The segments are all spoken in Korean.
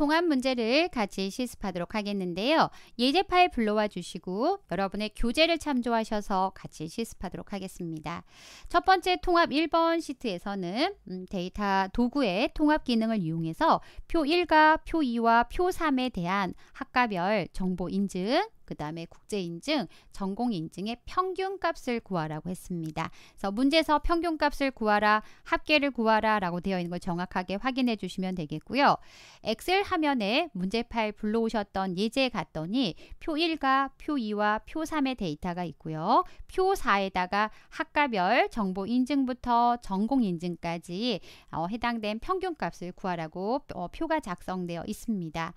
통합 문제를 같이 실습하도록 하겠는데요. 예제 파일 불러와 주시고 여러분의 교재를 참조하셔서 같이 실습하도록 하겠습니다. 첫 번째 통합 1번 시트에서는 음, 데이터 도구의 통합 기능을 이용해서 표 1과 표 2와 표 3에 대한 학과별 정보 인증 그 다음에 국제인증, 전공인증의 평균값을 구하라고 했습니다. 그래서 문제에서 평균값을 구하라, 합계를 구하라 라고 되어 있는 걸 정확하게 확인해 주시면 되겠고요. 엑셀 화면에 문제 파일 불러오셨던 예제 에 갔더니 표 1과 표 2와 표 3의 데이터가 있고요. 표 4에다가 학과별 정보 인증부터 전공 인증까지 어, 해당된 평균값을 구하라고 어, 표가 작성되어 있습니다.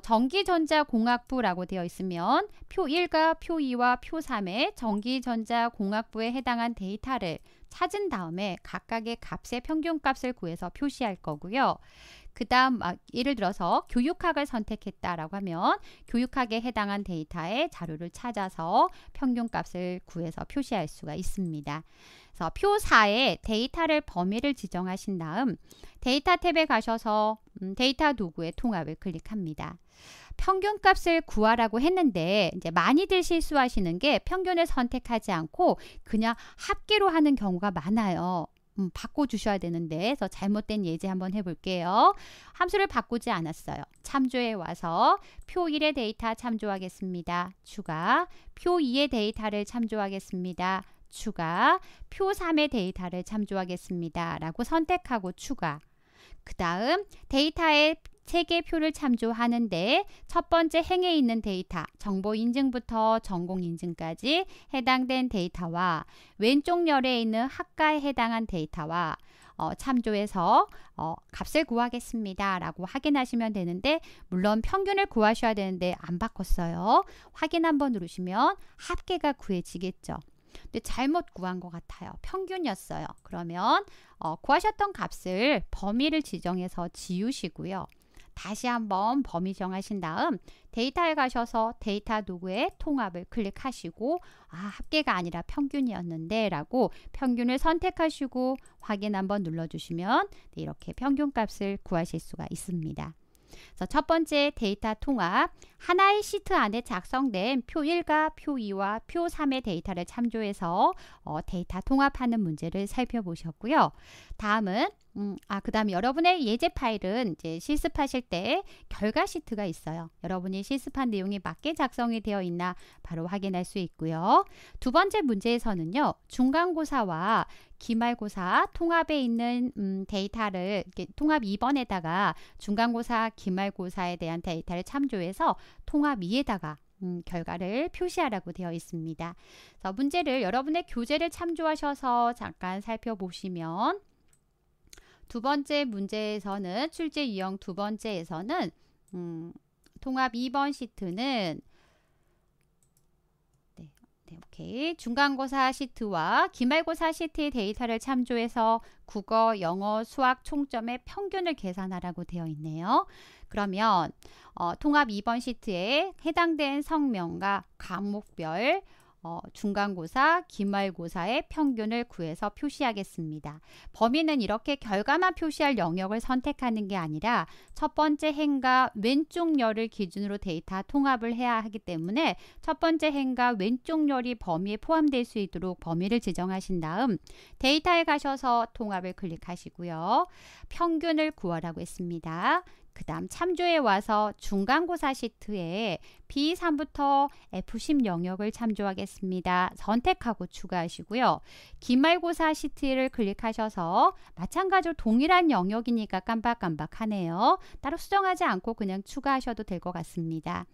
전기전자공학부라고 되어 있으면 보면 표 1과 표 2와 표 3의 전기전자공학부에 해당한 데이터를 찾은 다음에 각각의 값의 평균값을 구해서 표시할 거고요. 그 다음 아, 예를 들어서 교육학을 선택했다라고 하면 교육학에 해당한 데이터의 자료를 찾아서 평균값을 구해서 표시할 수가 있습니다. 그래서 표 4에 데이터를 범위를 지정하신 다음 데이터 탭에 가셔서 음, 데이터 도구의 통합을 클릭합니다. 평균값을 구하라고 했는데 이제 많이들 실수하시는 게 평균을 선택하지 않고 그냥 합계로 하는 경우가 많아요. 음, 바꿔주셔야 되는데 그래서 잘못된 예제 한번 해볼게요. 함수를 바꾸지 않았어요. 참조에 와서 표 1의 데이터 참조하겠습니다. 추가 표 2의 데이터를 참조하겠습니다. 추가 표 3의 데이터를 참조하겠습니다. 라고 선택하고 추가 그 다음 데이터의 체계표를 참조하는데 첫 번째 행에 있는 데이터, 정보 인증부터 전공 인증까지 해당된 데이터와 왼쪽 열에 있는 학과에 해당한 데이터와 어, 참조해서 어, 값을 구하겠습니다. 라고 확인하시면 되는데 물론 평균을 구하셔야 되는데 안 바꿨어요. 확인 한번 누르시면 합계가 구해지겠죠. 근데 잘못 구한 것 같아요. 평균이었어요. 그러면 어, 구하셨던 값을 범위를 지정해서 지우시고요. 다시 한번 범위 정하신 다음 데이터에 가셔서 데이터 도구의 통합을 클릭하시고 아 합계가 아니라 평균이었는데 라고 평균을 선택하시고 확인 한번 눌러주시면 네, 이렇게 평균값을 구하실 수가 있습니다. 첫 번째 데이터 통합. 하나의 시트 안에 작성된 표 1과 표 2와 표 3의 데이터를 참조해서 어, 데이터 통합하는 문제를 살펴보셨고요. 다음은 음, 아, 그 다음 여러분의 예제 파일은 이제 실습하실 때 결과 시트가 있어요. 여러분이 실습한 내용에 맞게 작성이 되어 있나 바로 확인할 수 있고요. 두 번째 문제에서는요. 중간고사와 기말고사 통합에 있는 음, 데이터를 통합 2번에다가 중간고사 기말고사에 대한 데이터를 참조해서 통합 2에다가 음, 결과를 표시하라고 되어 있습니다. 그래서 문제를 여러분의 교재를 참조하셔서 잠깐 살펴보시면 두 번째 문제에서는 출제 유형 두 번째에서는 음, 통합 2번 시트는 네, 오케이. 중간고사 시트와 기말고사 시트의 데이터를 참조해서 국어, 영어, 수학 총점의 평균을 계산하라고 되어 있네요. 그러면 어, 통합 2번 시트에 해당된 성명과 과목별 어, 중간고사, 기말고사의 평균을 구해서 표시하겠습니다. 범위는 이렇게 결과만 표시할 영역을 선택하는 게 아니라 첫 번째 행과 왼쪽 열을 기준으로 데이터 통합을 해야 하기 때문에 첫 번째 행과 왼쪽 열이 범위에 포함될 수 있도록 범위를 지정하신 다음 데이터에 가셔서 통합을 클릭하시고요. 평균을 구하라고 했습니다. 그 다음 참조에 와서 중간고사 시트에 B3부터 F10 영역을 참조하겠습니다. 선택하고 추가하시고요. 기말고사 시트를 클릭하셔서 마찬가지로 동일한 영역이니까 깜박깜박하네요. 따로 수정하지 않고 그냥 추가하셔도 될 것 같습니다.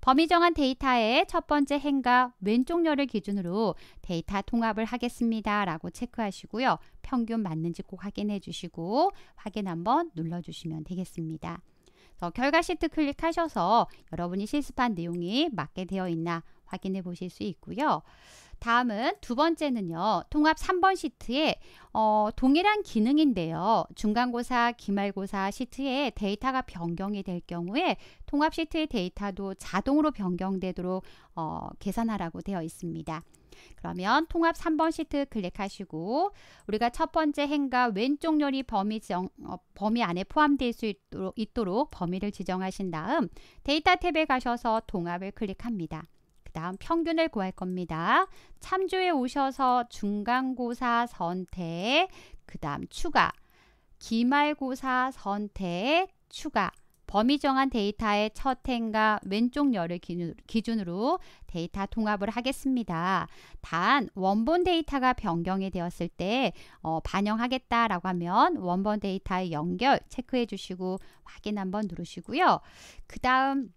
범위 정한 데이터의 첫 번째 행과 왼쪽 열을 기준으로 데이터 통합을 하겠습니다. 라고 체크하시고요. 평균 맞는지 꼭 확인해 주시고 확인 한번 눌러주시면 되겠습니다. 결과 시트 클릭하셔서 여러분이 실습한 내용이 맞게 되어 있나 확인해 보실 수 있고요. 다음은 두 번째는요. 통합 3번 시트에 어, 동일한 기능인데요. 중간고사, 기말고사 시트에 데이터가 변경이 될 경우에 통합 시트의 데이터도 자동으로 변경되도록 어, 계산하라고 되어 있습니다. 그러면 통합 3번 시트 클릭하시고 우리가 첫 번째 행과 왼쪽 열이 범위 정 어, 범위 안에 포함될 수 있도록, 있도록 범위를 지정하신 다음 데이터 탭에 가셔서 통합을 클릭합니다. 다음 평균을 구할 겁니다. 참조에 오셔서 중간고사 선택, 그 다음 추가, 기말고사 선택, 추가, 범위 정한 데이터의 첫 행과 왼쪽 열을 기준으로 데이터 통합을 하겠습니다. 단 원본 데이터가 변경이 되었을 때 어, 반영하겠다라고 하면 원본 데이터의 연결 체크해 주시고 확인 한번 누르시고요. 그 다음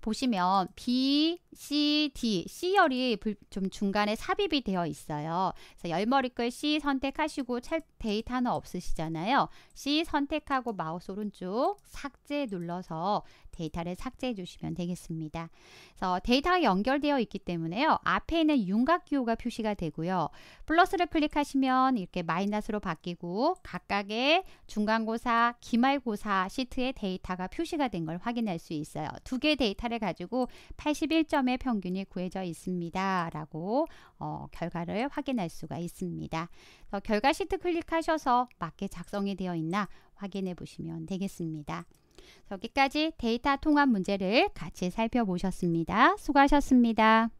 보시면 B, C, D, C열이 좀 중간에 삽입이 되어 있어요. 그래서 열머리글 C 선택하시고 데이터 는 없으시잖아요. C 선택하고 마우스 오른쪽 삭제 눌러서 데이터를 삭제해 주시면 되겠습니다. 그래서 데이터가 연결되어 있기 때문에요. 앞에 있는 윤곽기호가 표시가 되고요. 플러스를 클릭하시면 이렇게 마이너스로 바뀌고 각각의 중간고사, 기말고사 시트의 데이터가 표시가 된 걸 확인할 수 있어요. 두 개의 데이터 데이를 가지고 81점의 평균이 구해져 있습니다. 라고 어, 결과를 확인할 수가 있습니다. 결과 시트 클릭하셔서 맞게 작성이 되어 있나 확인해 보시면 되겠습니다. 여기까지 데이터 통합 문제를 같이 살펴보셨습니다. 수고하셨습니다.